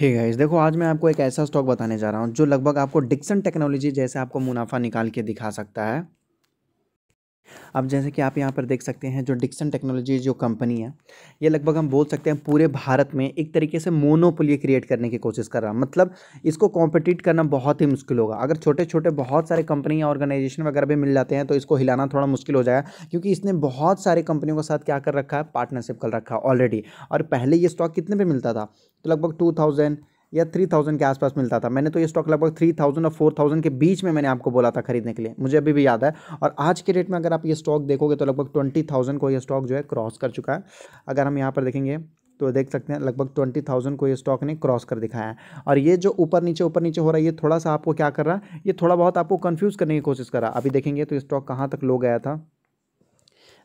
हे hey guys देखो आज मैं आपको एक ऐसा स्टॉक बताने जा रहा हूँ जो लगभग आपको डिक्सन टेक्नोलॉजी जैसे आपको मुनाफा निकाल के दिखा सकता है अब जैसे कि आप यहाँ पर देख सकते हैं जो डिक्सन टेक्नोलॉजी जो कंपनी है ये लगभग हम बोल सकते हैं पूरे भारत में एक तरीके से मोनोपोली क्रिएट करने की कोशिश कर रहा है मतलब इसको कॉम्पिटिट करना बहुत ही मुश्किल होगा अगर छोटे छोटे बहुत सारे कंपनी या ऑर्गेनाइजेशन वगैरह भी मिल जाते हैं तो इसको हिलाना थोड़ा मुश्किल हो जाएगा क्योंकि इसने बहुत सारे कंपनियों के साथ क्या कर रखा है पार्टनरशिप कर रखा है ऑलरेडी और पहले ये स्टॉक कितने पर मिलता था तो लगभग टू थाउजेंड या थ्री थाउजेंड के आसपास मिलता था मैंने तो ये स्टॉक लगभग थ्री थाउजेंड और फोर थाउजेंड के बीच में मैंने आपको बोला था खरीदने के लिए मुझे अभी भी याद है और आज के डेट में अगर आप ये स्टॉक देखोगे तो लगभग ट्वेंटी थाउजेंड को ये स्टॉक जो है क्रॉस कर चुका है अगर हम यहाँ पर देखेंगे तो देख सकते हैं लगभग ट्वेंटी थाउजेंड को ये स्टॉक ने क्रॉस कर दिखाया है और ये जो ऊपर नीचे ऊपर नीचे हो रहा है ये थोड़ा सा आपको क्या कर रहा है ये थोड़ा बहुत आपको कन्फ्यूज़ करने की कोशिश कर रहा है अभी देखेंगे तो ये स्टॉक कहाँ तक लो गया था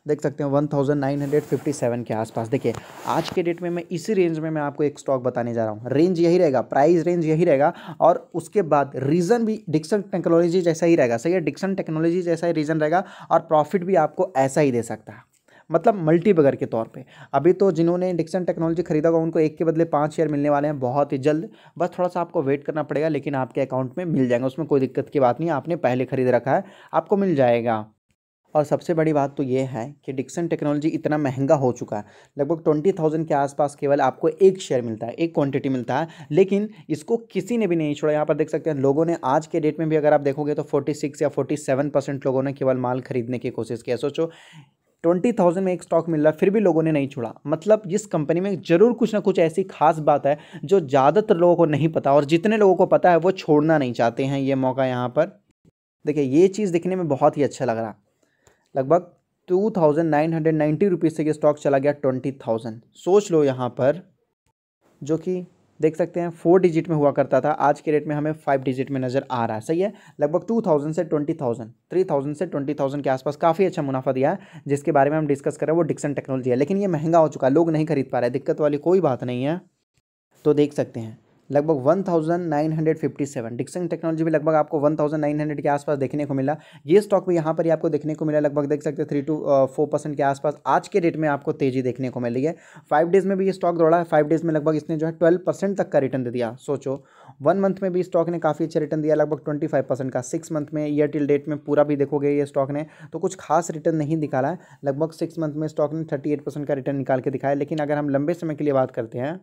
देख सकते हैं one thousand nine hundred fifty seven के आसपास देखिए आज के डेट में मैं इसी रेंज में मैं आपको एक स्टॉक बताने जा रहा हूँ रेंज यही रहेगा प्राइस रेंज यही रहेगा और उसके बाद रीज़न भी डिक्सन टेक्नोलॉजी जैसा ही रहेगा सही है डिक्सन टेक्नोलॉजी जैसा ही रीज़न रहेगा और प्रॉफिट भी आपको ऐसा ही दे सकता है मतलब मल्टी बगर के तौर पे अभी तो जिन्होंने डिक्सन टेक्नोलॉजी खरीदा होगा उनको एक के बदले पाँच शेयर मिलने वाले हैं बहुत ही जल्द बस थोड़ा सा आपको वेट करना पड़ेगा लेकिन आपके अकाउंट में मिल जाएगा उसमें कोई दिक्कत की बात नहीं आपने पहले खरीद रखा है आपको मिल जाएगा और सबसे बड़ी बात तो ये है कि डिक्सन टेक्नोलॉजी इतना महंगा हो चुका है लगभग ट्वेंटी थाउजेंड के आसपास केवल आपको एक शेयर मिलता है एक क्वांटिटी मिलता है लेकिन इसको किसी ने भी नहीं छोड़ा यहाँ पर देख सकते हैं लोगों ने आज के डेट में भी अगर आप देखोगे तो फोर्टी सिक्स या फोर्टी सेवन परसेंट लोगों ने केवल माल खरीदने की कोशिश की सोचो ट्वेंटी थाउजेंड में एक स्टॉक मिल रहा है फिर भी लोगों ने नहीं छोड़ा मतलब जिस कंपनी में जरूर कुछ ना कुछ ऐसी खास बात है जो ज़्यादातर लोगों को नहीं पता और जितने लोगों को पता है वो छोड़ना नहीं चाहते हैं ये मौका यहाँ पर देखिए ये चीज़ दिखने में बहुत ही अच्छा लग रहा लगभग two thousand nine hundred ninety rupees से ये स्टॉक चला गया ट्वेंटी थाउजेंड सोच लो यहाँ पर जो कि देख सकते हैं फोर डिजिट में हुआ करता था आज के रेट में हमें फाइव डिजिट में नज़र आ रहा है सही है लगभग टू थाउजेंड से ट्वेंटी थाउजेंड थ्री थाउजेंड से ट्वेंटी थाउजेंड के आसपास काफ़ी अच्छा मुनाफा दिया है जिसके बारे में हम डिस्कस करें वो डिक्सन टेक्नोलॉजी है लेकिन ये महंगा हो चुका है लोग नहीं खरीद पा रहे दिक्कत वाली कोई बात नहीं है तो देख सकते हैं लगभग 1957 डिक्सन टेक्नोलॉजी भी लगभग आपको 1900 के आसपास देखने को मिला ये स्टॉक भी यहाँ पर ही आपको देखने को मिला लगभग देख सकते हैं थ्री टू फोर परसेंट के आसपास आज के डेट में आपको तेजी देखने को मिली है फाइव डेज़ में भी ये स्टॉक दौड़ा है फाइव डेज़ में लगभग इसने जो है ट्वेल्व परसेंट तक का रिटर्न दे दिया सोचो वन मंथ में भी स्टॉक ने काफ़ी अच्छा रिटर्न दिया लगभग ट्वेंटी फाइव परसेंट का सिक्स मंथ में ईयर टिल डेट में पूरा भी देखोगे ये स्टॉक ने तो कुछ खास रिटर्न नहीं निकाला है लगभग सिक्स मंथ में स्टॉक ने थर्टी एट परसेंट का रिटर्न निकाल के दिखाया लेकिन अगर हम लंबे समय के लिए बात करते हैं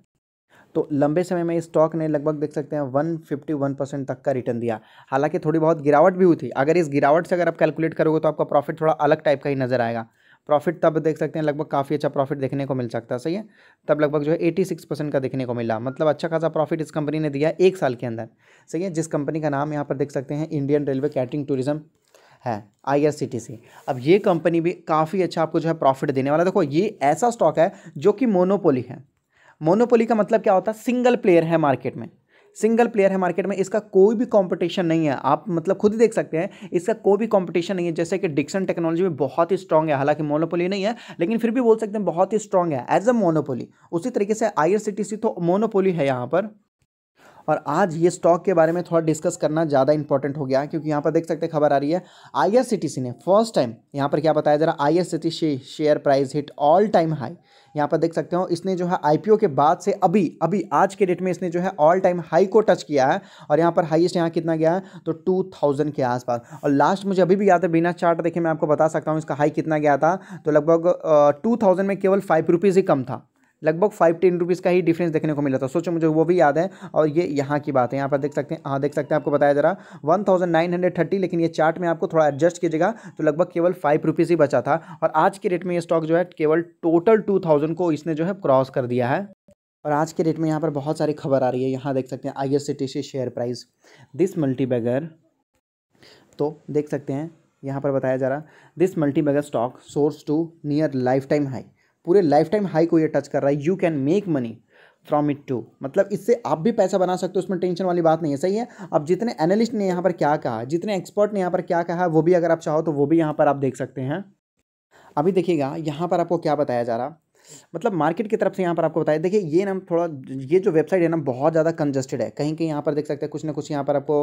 तो लंबे समय में स्टॉक ने लगभग देख सकते हैं 151 परसेंट तक का रिटर्न दिया हालांकि थोड़ी बहुत गिरावट भी हुई थी अगर इस गिरावट से अगर आप कैलकुलेट करोगे तो आपका प्रॉफिट थोड़ा अलग टाइप का ही नज़र आएगा प्रॉफिट तब देख सकते हैं लगभग काफ़ी अच्छा प्रॉफिट देखने को मिल सकता है सही है तब लगभग जो है एटी सिक्स परसेंट का देखने को मिला मतलब अच्छा खासा प्रॉफिट इस कंपनी ने दिया एक साल के अंदर सही है जिस कंपनी का नाम यहाँ पर देख सकते हैं इंडियन रेलवे कैटरिंग टूरिज्म है सी अब ये कंपनी भी काफ़ी अच्छा आपको जो है प्रॉफिट देने वाला देखो ये ऐसा स्टॉक है जो कि मोनोपोली है मोनोपोली का मतलब क्या होता है सिंगल प्लेयर है मार्केट में सिंगल प्लेयर है मार्केट में इसका कोई भी कंपटीशन नहीं है आप मतलब खुद ही देख सकते हैं इसका कोई भी कंपटीशन नहीं है जैसे कि डिक्सन टेक्नोलॉजी में बहुत ही स्ट्रांग है हालांकि मोनोपोली नहीं है लेकिन फिर भी बोल सकते हैं बहुत ही स्ट्रांग है एज अ मोनोपोली उसी तरीके से आई तो मोनोपोली है यहाँ पर और आज ये स्टॉक के बारे में थोड़ा डिस्कस करना ज़्यादा इंपॉर्टेंट हो गया क्योंकि यहाँ पर देख सकते हैं खबर आ रही है आई ने फर्स्ट टाइम यहाँ पर क्या बताया जरा I share price hit all time high यहाँ पर देख सकते हो इसने जो है आईपीओ के बाद से अभी अभी आज के डेट में इसने जो है ऑल टाइम हाई को टच किया है और यहाँ पर हाईएस्ट यहाँ कितना गया है तो टू थाउजेंड के आसपास और लास्ट मुझे अभी भी याद है बिना चार्ट देखे मैं आपको बता सकता हूँ इसका हाई कितना गया था तो लगभग टू थाउजेंड में केवल फाइव रुपीज़ ही कम था लगभग फाइव टेन रुपीज़ का ही डिफरेंस देखने को मिला था सोचो मुझे वो भी याद है और ये यहाँ की बात है यहाँ पर देख सकते हैं हाँ देख सकते हैं आपको बताया जरा one thousand nine hundred thirty लेकिन ये चार्ट में आपको थोड़ा एडजस्ट कीजिएगा तो लगभग केवल फाइव रुपीज़ ही बचा था और आज के रेट में ये स्टॉक जो है केवल टोटल टू थाउजेंड को इसने जो है क्रॉस कर दिया है और आज के रेट में यहाँ पर बहुत सारी खबर आ रही है यहाँ देख सकते हैं I share price this bagger तो देख सकते हैं यहाँ पर बताया जा रहा this bagger stock soars to near life time high पूरे लाइफ टाइम हाई को ये टच कर रहा है you can make money from it too मतलब इससे आप भी पैसा बना सकते हो उसमें टेंशन वाली बात नहीं है सही है अब जितने एनालिस्ट ने यहाँ पर क्या कहा जितने एक्सपर्ट ने यहाँ पर क्या कहा वो भी अगर आप चाहो तो वो भी यहाँ पर आप देख सकते हैं अभी देखिएगा यहाँ पर आपको क्या बताया जा रहा मतलब मार्केट की तरफ से यहाँ पर आपको बताया देखिए ये ना थोड़ा ये जो वेबसाइट है ना बहुत ज़्यादा कंजस्टेड है कहीं कहीं यहाँ पर देख सकते हैं कुछ ना कुछ यहाँ पर आपको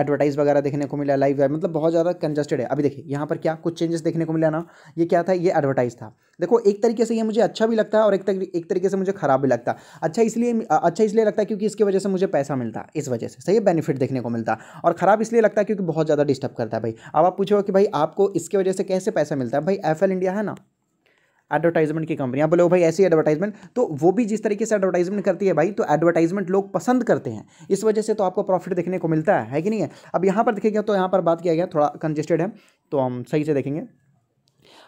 एडवर्टाइज वगैरह देखने को मिला लाइव मतलब बहुत ज़्यादा कंजस्टेड है अभी देखिए यहाँ पर क्या कुछ चेंजेस देखने को मिला ना ये क्या था ये एडवर्टाइज था देखो एक तरीके से ये मुझे अच्छा भी लगता है और एक तरीके एक तरीके से मुझे ख़राब भी लगता अच्छा इसलिए अच्छा इसलिए लगता है क्योंकि इसकी वजह से मुझे पैसा मिलता है इस वजह से सही बेनिफिट देखने को मिलता और ख़राब इसलिए लगता है क्योंकि बहुत ज़्यादा डिस्टर्ब करता है भाई अब आप पूछो कि भाई आपको इसकी वजह से कैसे पैसा मिलता है भाई एफ इंडिया है ना एडवर्टाइजमेंट की कंपनी आप बोलो भाई ऐसी एडवर्टाइजमेंट तो वो भी जिस तरीके से एडवर्टाइजमेंट करती है भाई तो एडवर्टाइजमेंट लोग पसंद करते हैं इस वजह से तो आपको प्रॉफिट देखने को मिलता है है कि नहीं है अब यहाँ पर देखेंगे तो यहाँ पर बात किया गया थोड़ा कंजेस्टेड है तो हम सही से देखेंगे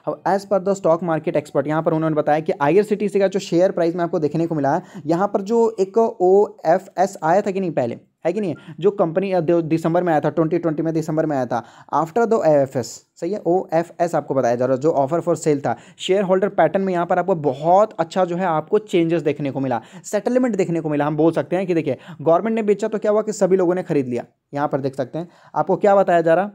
अब as per the stock market expert यहाँ पर उन्होंने बताया कि आई आर का जो शेयर प्राइस में आपको देखने को मिला है यहाँ पर जो एक ओ एफ एस आया था कि नहीं पहले है कि नहीं जो कंपनी दिसंबर में आया था ट्वेंटी ट्वेंटी में दिसंबर में आया था आफ्टर दो एफ एस सही है ओ एफ एस आपको बताया जा रहा है जो ऑफर फॉर सेल था शेयर होल्डर पैटर्न में यहाँ पर आपको बहुत अच्छा जो है आपको चेंजेस देखने को मिला सेटलमेंट देखने को मिला हम बोल सकते हैं कि देखिए गवर्नमेंट ने बेचा तो क्या हुआ कि सभी लोगों ने खरीद लिया यहाँ पर देख सकते हैं आपको क्या बताया जा रहा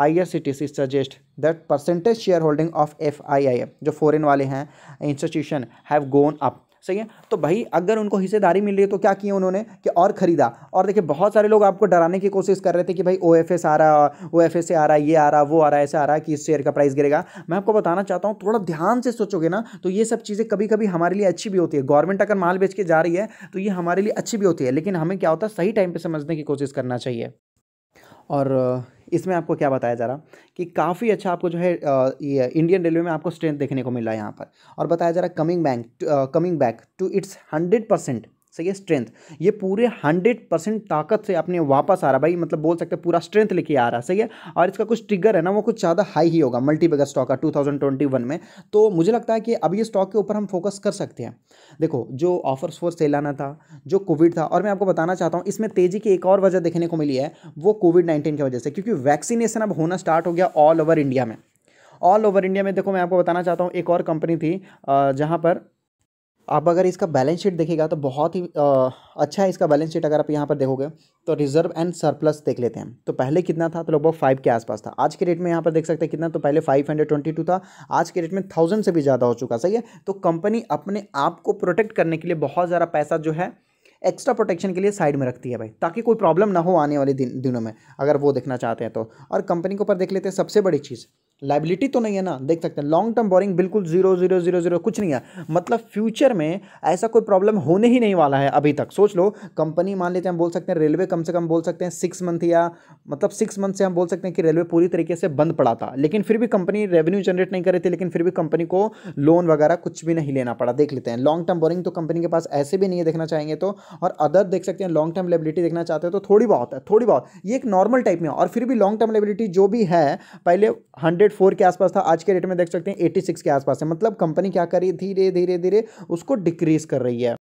I R C T C suggest that percentage share holding of F I I F जो फॉरेन वाले हैं इंस्टीट्यूशन हैव गोन अप सही है तो भाई अगर उनको हिस्सेदारी मिल रही है तो क्या किया उन्होंने कि और ख़रीदा और देखिए बहुत सारे लोग आपको डराने की कोशिश कर रहे थे कि भाई ओ एफ एस आ रहा ओ एफ एस से आ रहा है ये आ रहा वो आ रहा है ऐसा आ रहा है कि इस शेयर का प्राइस गिरेगा मैं आपको बताना चाहता हूँ थोड़ा ध्यान से सोचोगे ना तो ये सब चीज़ें कभी कभी हमारे लिए अच्छी भी होती है गवर्नमेंट अगर माल बेच के जा रही है तो ये हमारे लिए अच्छी भी होती है लेकिन हमें क्या होता है सही टाइम पर समझने की कोशिश करना चाहिए और इसमें आपको क्या बताया जा रहा कि काफ़ी अच्छा आपको जो है ये इंडियन रेलवे में आपको स्ट्रेंथ देखने को मिला है यहाँ पर और बताया जा रहा coming bank coming back to its hundred percent सही है स्ट्रेंथ ये पूरे हंड्रेड परसेंट ताकत से अपने वापस आ रहा भाई मतलब बोल सकते हैं पूरा स्ट्रेंथ लेके आ रहा है सही है और इसका कुछ ट्रिगर है ना वो कुछ ज़्यादा हाई ही होगा मल्टीपेगर स्टॉक का टू थाउजेंड ट्वेंटी वन में तो मुझे लगता है कि अब ये स्टॉक के ऊपर हम फोकस कर सकते हैं देखो जो ऑफर्स फॉर सेल आना था जो कोविड था और मैं आपको बताना चाहता हूँ इसमें तेज़ी की एक और वजह देखने को मिली है वो कोविड नाइन्टीन की वजह से क्योंकि वैक्सीनेशन अब होना स्टार्ट हो गया ऑल ओवर इंडिया में ऑल ओवर इंडिया में देखो मैं आपको बताना चाहता हूँ एक और कंपनी थी जहाँ पर आप अगर इसका बैलेंस शीट देखिएगा तो बहुत ही आ, अच्छा है इसका बैलेंस शीट अगर आप यहाँ पर देखोगे तो रिजर्व एंड सरप्लस देख लेते हैं तो पहले कितना था तो लगभग फाइव के आसपास था आज के रेट में यहाँ पर देख सकते हैं कितना तो पहले फाइव हंड्रेड ट्वेंटी टू था आज के रेट में थाउजेंड से भी ज़्यादा हो चुका सही है तो कंपनी अपने आप को प्रोटेक्ट करने के लिए बहुत ज़्यादा पैसा जो है एक्स्ट्रा प्रोटेक्शन के लिए साइड में रखती है भाई ताकि कोई प्रॉब्लम ना हो आने वाले दिन दिनों में अगर वो देखना चाहते हैं तो और कंपनी के ऊपर देख लेते हैं सबसे बड़ी चीज़ लाइबिलिटी तो नहीं है ना देख सकते हैं लॉन्ग टर्म बोरिंग बिल्कुल जीरो जीरो जीरो जीरो कुछ नहीं है मतलब फ्यूचर में ऐसा कोई प्रॉब्लम होने ही नहीं वाला है अभी तक सोच लो कंपनी मान लेते हैं हम बोल सकते हैं रेलवे कम से कम बोल सकते हैं सिक्स मंथ या मतलब सिक्स मंथ से हम बोल सकते हैं कि रेलवे पूरी तरीके से बंद पड़ा था लेकिन फिर भी कंपनी रेवेन्यू जनरेट नहीं कर रही थी लेकिन फिर भी कंपनी को लोन वगैरह कुछ भी नहीं लेना पड़ा देख लेते हैं लॉन्ग टर्म बोरिंग तो कंपनी के पास ऐसे भी नहीं है देखना चाहेंगे तो और अदर देख सकते हैं लॉन्ग टर्म लेबिलिटी देखना चाहते हो तो थोड़ी बहुत है थोड़ी बहुत ये एक नॉर्मल टाइप में और फिर भी लॉन्ग टर्म लेबिलिटी जो भी है पहले हंड्रेड फोर के आसपास था आज के डेट में देख सकते हैं एटी सिक्स के आसपास है मतलब कंपनी क्या करी धीरे धीरे धीरे उसको डिक्रीज कर रही है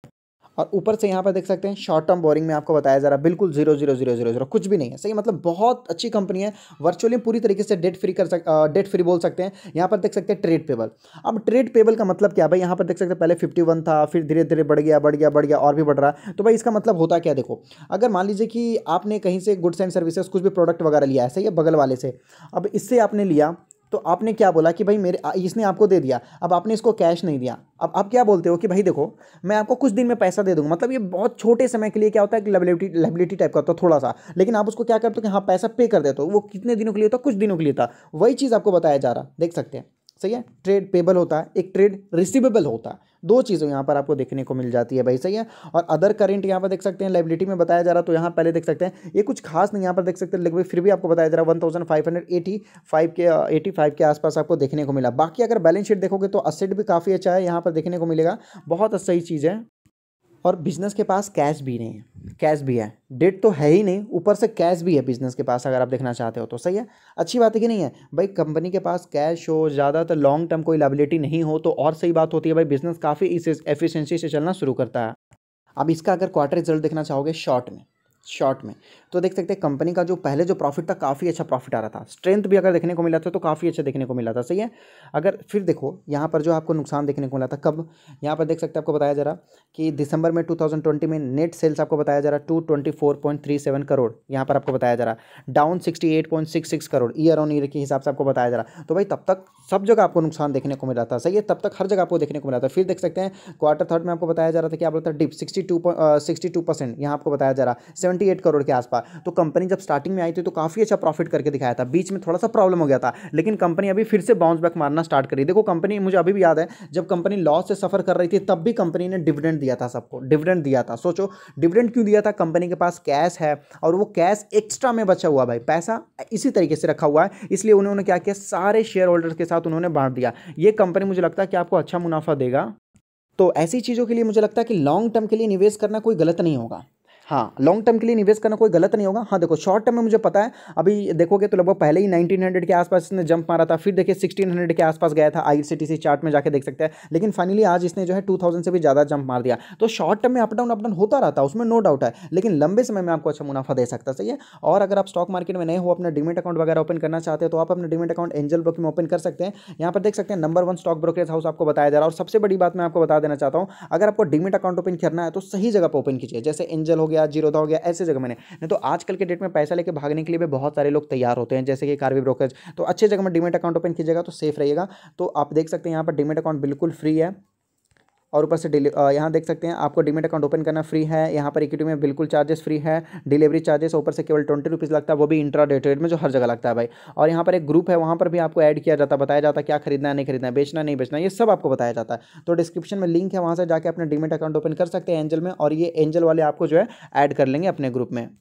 और ऊपर से यहाँ पर देख सकते हैं शॉर्ट टर्म बोरिंग में आपको बताया जा रहा है बिल्कुल zero zero zero zero zero कुछ भी नहीं है सही मतलब बहुत अच्छी कंपनी है वर्चुअली पूरी तरीके से डेट फ्री कर सक डेट फ्री बोल सकते हैं यहाँ पर देख सकते हैं ट्रेड पेबल अब ट्रेड पेबल का मतलब क्या भाई यहाँ पर देख सकते हैं पहले फिफ्टी वन था फिर धीरे धीरे बढ़ गया बढ़ गया बढ़ गया और भी बढ़ रहा तो भाई इसका मतलब होता क्या देखो अगर मान लीजिए कि आपने कहीं से गुड्स एंड सर्विसेज कुछ भी प्रोडक्ट वगैरह लिया है सही है बगल वाले से अब इससे आपने लिया तो आपने क्या बोला कि भाई मेरे इसने आपको दे दिया अब आपने इसको कैश नहीं दिया अब आप क्या बोलते हो कि भाई देखो मैं आपको कुछ दिन में पैसा दे दूंगा मतलब ये बहुत छोटे समय के लिए क्या होता है कि लेबिलिटी लेबिलिटी टाइप का होता है थोड़ा सा लेकिन आप उसको क्या करते हो कि हाँ पैसा पे कर देते हो वो कितने दिनों के लिए होता कुछ दिनों के लिए था वही चीज़ आपको बताया जा रहा देख सकते हैं सही है ट्रेड पेबल होता है एक ट्रेड रिसीवेबल होता है दो चीज़ें यहाँ पर आपको देखने को मिल जाती है भाई सही है और अदर करेंट यहाँ पर देख सकते हैं लाइबिलिटी में बताया जा रहा तो यहाँ पहले देख सकते हैं ये कुछ खास नहीं यहाँ पर देख सकते हैं लेकिन फिर भी आपको बताया जा रहा है one thousand five hundred eighty five के एटी uh, फाइव के आसपास आपको देखने को मिला बाकी अगर बैलेंस शीट देखोगे तो असेट भी काफ़ी अच्छा है यहाँ पर देखने को मिलेगा बहुत सही चीज़ है और बिज़नेस के पास कैश भी नहीं है कैश भी है डेट तो है ही नहीं ऊपर से कैश भी है बिज़नेस के पास अगर आप देखना चाहते हो तो सही है अच्छी बात है कि नहीं है भाई कंपनी के पास कैश हो ज़्यादातर लॉन्ग टर्म कोई लाइबिलिटी नहीं हो तो और सही बात होती है भाई बिज़नेस काफ़ी इस एफिशिएंसी से चलना शुरू करता है अब इसका अगर क्वार्टर रिजल्ट देखना चाहोगे शॉर्ट में शॉर्ट में तो देख सकते हैं कंपनी का जो पहले जो प्रॉफिट था काफ़ी अच्छा प्रॉफिट आ रहा था स्ट्रेंथ भी अगर देखने को मिला था तो काफ़ी अच्छा देखने को मिला था सही है अगर फिर देखो यहाँ पर जो आपको नुकसान देखने को मिला था कब यहाँ पर देख सकते हैं आपको बताया जा रहा कि दिसंबर में 2020 में नेट सेल्स आपको बताया जा रहा two twenty four point three seven crore यहाँ पर आपको बताया जा रहा down sixty eight point six six crore year on year के हिसाब से आपको बताया जा रहा तो भाई तब तक सब जगह आपको नुकसान देखने को मिला था सही है तब तक हर जगह आपको देखने को मिला था फिर देख सकते हैं क्वार्टर थर्ड में आपको बताया जा रहा था कि आप बोलता dip sixty two sixty two percent यहाँ आपको बताया जा रहा सेवेंटी एट करोड़ के आसपास तो कंपनी जब स्टार्टिंग में आई थी तो काफ़ी अच्छा प्रॉफिट करके दिखाया था बीच में थोड़ा सा प्रॉब्लम हो गया था लेकिन कंपनी अभी फिर से बाउंस बैक मारना स्टार्ट करी देखो कंपनी मुझे अभी भी याद है जब कंपनी लॉस से सफर कर रही थी तब भी कंपनी ने डिविडेंड दिया था सबको डिविडेंड दिया था सोचो डिविडेंड क्यों दिया था कंपनी के पास कैश है और वो कैश एक्स्ट्रा में बचा हुआ भाई पैसा इसी तरीके से रखा हुआ है इसलिए उन्होंने क्या किया सारे शेयर होल्डर्स के साथ उन्होंने बांट दिया ये कंपनी मुझे लगता है कि आपको अच्छा मुनाफा देगा तो ऐसी चीज़ों के लिए मुझे लगता है कि लॉन्ग टर्म के लिए निवेश करना कोई गलत नहीं होगा हाँ लॉन्ग टर्म के लिए निवेश करना कोई गलत नहीं होगा हाँ देखो शॉर्ट टर्म में मुझे पता है अभी देखोगे तो लगभग पहले ही 1900 के आसपास इसने जंप मारा था फिर देखिए 1600 के आसपास गया था सी चार्ट में जाके देख सकते हैं लेकिन फाइनली आज इसने जो है 2000 से भी ज़्यादा जंप मार दिया तो शॉर्ट टर्म में अपडाउन अपडाउन होता रहता है उसमें नो डाउट है लेकिन लंबे समय में आपको अच्छा मुनाफा दे सकता है सही है और अगर आप स्टॉक मार्केट में नए हो अपना डिमेट अकाउंट वगैरह ओपन करना चाहते हैं तो आप अपना डिमेट अकाउंट एंजल ब्रोक में ओपन कर सकते हैं यहाँ पर देख सकते हैं number one stock brokerage house आपको बताया जा रहा है और सबसे बड़ी बात मैं आपको बता देना चाहता हूँ अगर आपको डिमेट अकाउंट ओपन करना है तो सही जगह पर ओपन कीजिए जैसे एंजल हो गया गया जीरोधा हो गया ऐसे जगह मैंने नहीं तो आजकल के डेट में पैसा लेकर भागने के लिए भी बहुत सारे लोग तैयार होते हैं जैसे कि कार्वी ब्रोकरेज तो अच्छे जगह में डिमेट अकाउंट ओपन कीजिएगा तो सेफ रहिएगा तो आप देख सकते हैं यहाँ पर डिमेट अकाउंट बिल्कुल फ्री है और ऊपर से डिली यहाँ देख सकते हैं आपको डिमेट अकाउंट ओपन करना फ्री है यहाँ पर इक्विटी में बिल्कुल चार्जेस फ्री है डिलीवरी चार्जेस ऊपर से केवल ट्वेंटी रुपीज़ लगता है वो भी इंट्रा डेटेड ट्रेड में जो हर जगह लगता है भाई और यहाँ पर एक ग्रुप है वहाँ पर भी आपको ऐड किया जाता है बताया जाता है क्या खरीदना है नहीं खरीदना है बेचना नहीं बेचना ये सब आपको बताया जाता है तो डिस्क्रिप्शन में लिंक है वहाँ से जाकर अपने डिमेट अकाउंट ओपन कर सकते हैं एंजल में और ये एंजल वाले आपको जो है ऐड कर लेंगे अपने ग्रुप में